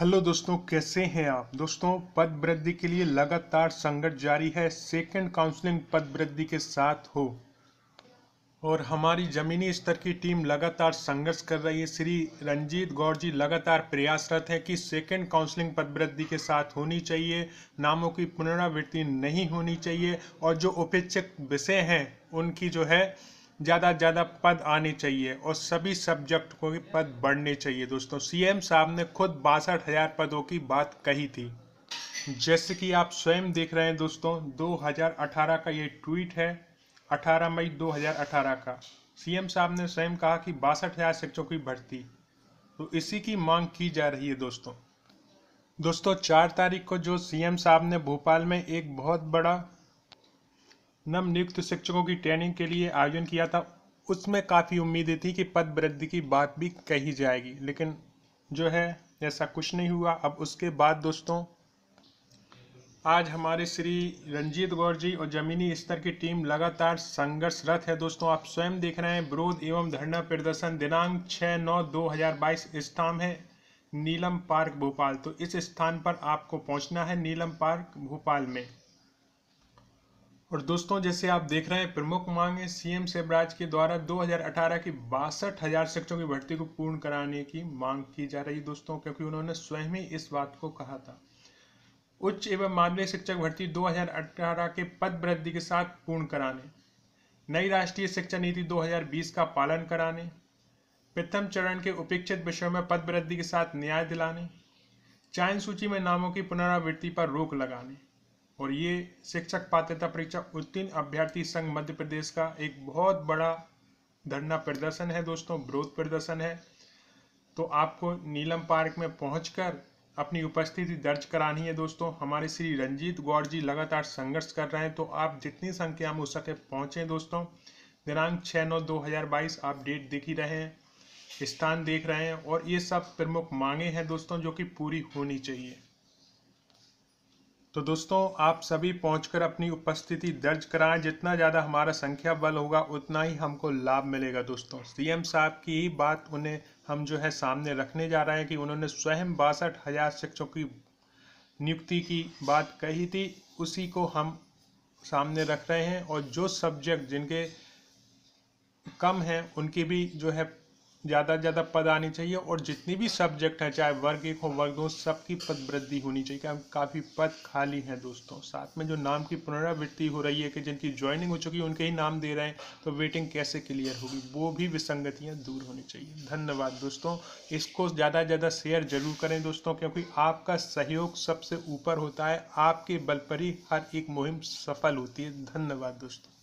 hello दोस्तों कैसे हैं आप दोस्तों पद वृद्धि के लिए लगातार संघर्ष जारी है सेकंड काउंसलिंग पद वृद्धि के साथ हो और हमारी जमीनी स्तर की टीम लगातार संघर्ष कर रही है श्री रंजीत गौर जी लगातार प्रयासरत है कि सेकंड काउंसलिंग पद वृद्धि के साथ होनी चाहिए नामों की पुनरावृत्ति नहीं होनी चाहिए और जो उपेक्षक विषय हैं उनकी जो है ज़्यादा ज़्यादा पद आने चाहिए और सभी सब्जेक्ट को भी पद बढ़ने चाहिए दोस्तों सीएम साहब ने खुद बासठ हज़ार पदों की बात कही थी जैसे कि आप स्वयं देख रहे हैं दोस्तों 2018 का ये ट्वीट है 18 मई 2018 का सीएम साहब ने स्वयं कहा कि बासठ हज़ार शिक्षकों की भर्ती तो इसी की मांग की जा रही है दोस्तों दोस्तों चार तारीख को जो सीएम साहब ने भोपाल में एक बहुत बड़ा नव नियुक्त शिक्षकों की ट्रेनिंग के लिए आयोजन किया था उसमें काफ़ी उम्मीदें थी कि पद वृद्धि की बात भी कही जाएगी लेकिन जो है ऐसा कुछ नहीं हुआ अब उसके बाद दोस्तों आज हमारे श्री रंजीत गौर जी और जमीनी स्तर की टीम लगातार संघर्षरत है दोस्तों आप स्वयं देख रहे हैं विरोध एवं धरना प्रदर्शन दिनांक 6 नौ 2022 स्थान है नीलम पार्क भोपाल तो इस स्थान पर आपको पहुंचना है नीलम पार्क भोपाल में और दोस्तों जैसे आप देख रहे हैं प्रमुख मांग है सीएम सेबराज के द्वारा 2018 की बासठ हजार शिक्षकों की भर्ती को पूर्ण कराने की मांग की जा रही है दोस्तों क्योंकि उन्होंने स्वयं ही इस बात को कहा था उच्च एवं माध्यमिक शिक्षक भर्ती 2018 के पद वृद्धि के साथ पूर्ण कराने नई राष्ट्रीय शिक्षा नीति दो का पालन कराने प्रथम चरण के उपेक्षित विषयों में पद वृद्धि के साथ न्याय दिलाने चयन सूची में नामों की पुनरावृत्ति पर रोक लगाने और ये शिक्षक पात्रता परीक्षा उत्तीर्ण अभ्यर्थी संघ मध्य प्रदेश का एक बहुत बड़ा धरना प्रदर्शन है दोस्तों विरोध प्रदर्शन है तो आपको नीलम पार्क में पहुँच अपनी उपस्थिति दर्ज करानी है दोस्तों हमारे श्री रंजीत गौर जी लगातार संघर्ष कर रहे हैं तो आप जितनी संख्या में हो सके पहुँचें दोस्तों दिनांक छः नौ दो हज़ार बाईस आप डेट देख ही रहे हैं स्थान देख रहे हैं और ये सब प्रमुख मांगे हैं दोस्तों जो कि पूरी होनी चाहिए तो दोस्तों आप सभी पहुंचकर अपनी उपस्थिति दर्ज कराएं जितना ज़्यादा हमारा संख्या बल होगा उतना ही हमको लाभ मिलेगा दोस्तों सीएम साहब की ही बात उन्हें हम जो है सामने रखने जा रहे हैं कि उन्होंने स्वयं बासठ हज़ार शिक्षकों की नियुक्ति की बात कही थी उसी को हम सामने रख रहे हैं और जो सब्जेक्ट जिनके कम हैं उनकी भी जो है ज़्यादा से ज़्यादा पद आने चाहिए और जितनी भी सब्जेक्ट है चाहे वर्ग एक हो वर्ग दो सबकी पद वृद्धि होनी चाहिए क्या काफ़ी पद खाली हैं दोस्तों साथ में जो नाम की पुनरावृत्ति हो रही है कि जिनकी ज्वाइनिंग हो चुकी है उनके ही नाम दे रहे हैं तो वेटिंग कैसे क्लियर होगी वो भी विसंगतियाँ दूर होनी चाहिए धन्यवाद दोस्तों इसको ज़्यादा से ज़्यादा शेयर जरूर करें दोस्तों क्योंकि आपका सहयोग सबसे ऊपर होता है आपके बल पर ही हर एक मुहिम सफल होती है धन्यवाद दोस्तों